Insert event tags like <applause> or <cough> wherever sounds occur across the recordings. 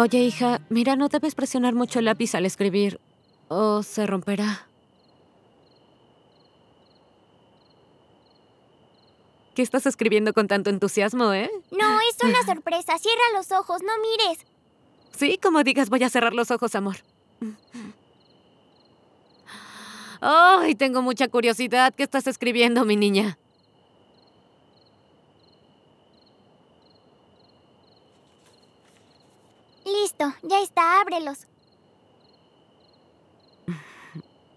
Oye, hija, mira, no debes presionar mucho el lápiz al escribir, o se romperá. ¿Qué estás escribiendo con tanto entusiasmo, eh? No, es una sorpresa. Cierra los ojos, no mires. Sí, como digas, voy a cerrar los ojos, amor. ¡Ay, tengo mucha curiosidad! ¿Qué estás escribiendo, mi niña? ya está, ábrelos.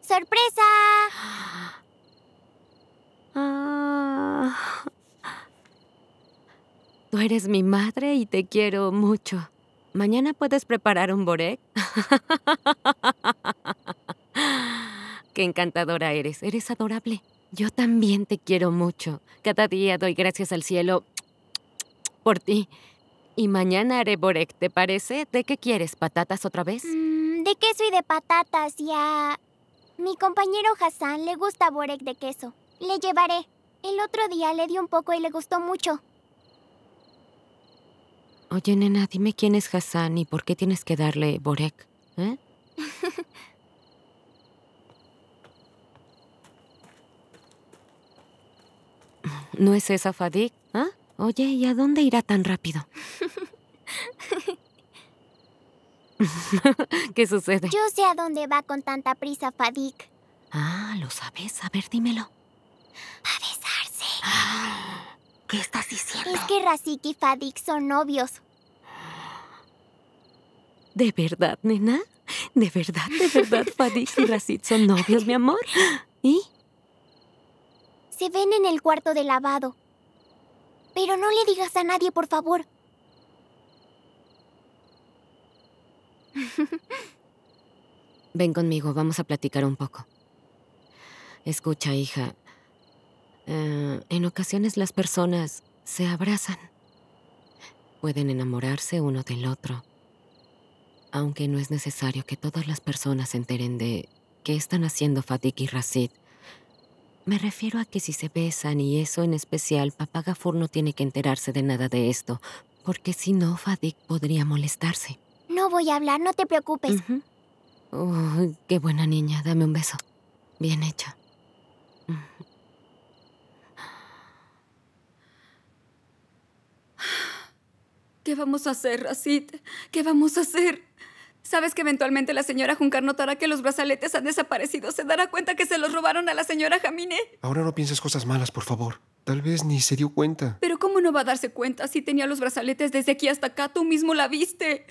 ¡Sorpresa! Ah. tú eres mi madre y te quiero mucho. ¿Mañana puedes preparar un borek? <laughs> Qué encantadora eres, eres adorable. Yo también te quiero mucho. Cada día doy gracias al cielo por ti. Y mañana haré borek, ¿te parece? ¿De qué quieres? ¿Patatas otra vez? Mm, de queso y de patatas, ya. Mi compañero Hassan le gusta borek de queso. Le llevaré. El otro día le di un poco y le gustó mucho. Oye, nena, dime quién es Hassan y por qué tienes que darle borek, ¿eh? <laughs> ¿No es esa Fadik? ¿Ah? Oye, ¿y a dónde irá tan rápido? <laughs> ¿Qué sucede? Yo sé a dónde va con tanta prisa, Fadik. Ah, ¿lo sabes? A ver, dímelo. A besarse. <gasps> ¿Qué estás diciendo? Es que Rasik y Fadik son novios. ¿De verdad, nena? ¿De verdad, de verdad, <laughs> Fadik y Rasik son novios, mi amor? ¿Y? Se ven en el cuarto de lavado. Pero no le digas a nadie, por favor. <laughs> Ven conmigo, vamos a platicar un poco. Escucha, hija. Eh, en ocasiones las personas se abrazan. Pueden enamorarse uno del otro. Aunque no es necesario que todas las personas se enteren de qué están haciendo Fatik y Rasid me refiero a que si se besan y eso en especial, papá Gafur no tiene que enterarse de nada de esto, porque si no, Fadik podría molestarse. No voy a hablar, no te preocupes. qué buena niña, dame un beso. Bien hecho. ¿Qué vamos a hacer, Rasit? ¿Qué vamos a hacer? Sabes que eventualmente la señora Juncar notará que los brazaletes han desaparecido. Se dará cuenta que se los robaron a la señora Jamine. Ahora no pienses cosas malas, por favor. Tal vez ni se dio cuenta. Pero ¿cómo no va a darse cuenta si tenía los brazaletes desde aquí hasta acá? Tú mismo la viste.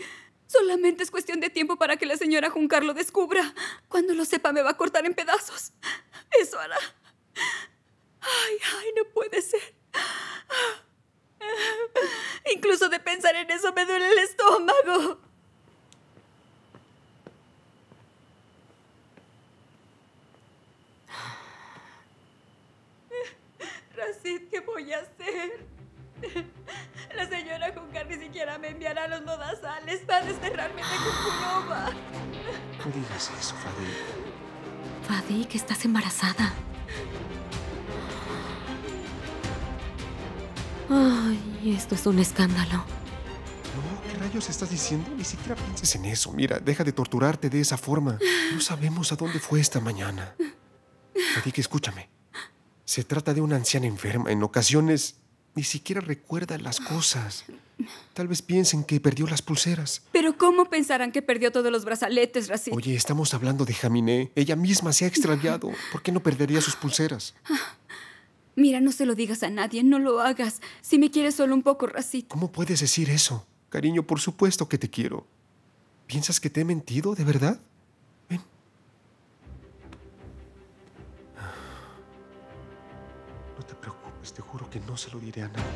Solamente es cuestión de tiempo para que la señora Juncar lo descubra. Cuando lo sepa me va a cortar en pedazos. Eso hará. Ay, ay, no puede ser. Incluso de pensar en eso me duele el estómago. voy a hacer? <laughs> La señora Juncar ni siquiera me enviará los nodazales para desterrarme de Cucuroba. No digas eso, Fadi. Fadi, que estás embarazada. Ay, esto es un escándalo. No, ¿qué rayos estás diciendo? Ni siquiera pienses en eso. Mira, deja de torturarte de esa forma. No sabemos a dónde fue esta mañana. Fadi, que escúchame. Se trata de una anciana enferma. En ocasiones ni siquiera recuerda las cosas. Tal vez piensen que perdió las pulseras. Pero ¿cómo pensarán que perdió todos los brazaletes, Racine? Oye, estamos hablando de Jaminé. Ella misma se ha extraviado. ¿Por qué no perdería sus pulseras? Mira, no se lo digas a nadie, no lo hagas. Si me quieres solo un poco, Racit. ¿Cómo puedes decir eso? Cariño, por supuesto que te quiero. ¿Piensas que te he mentido, de verdad? No te preocupes, te juro que no se lo diré a nadie.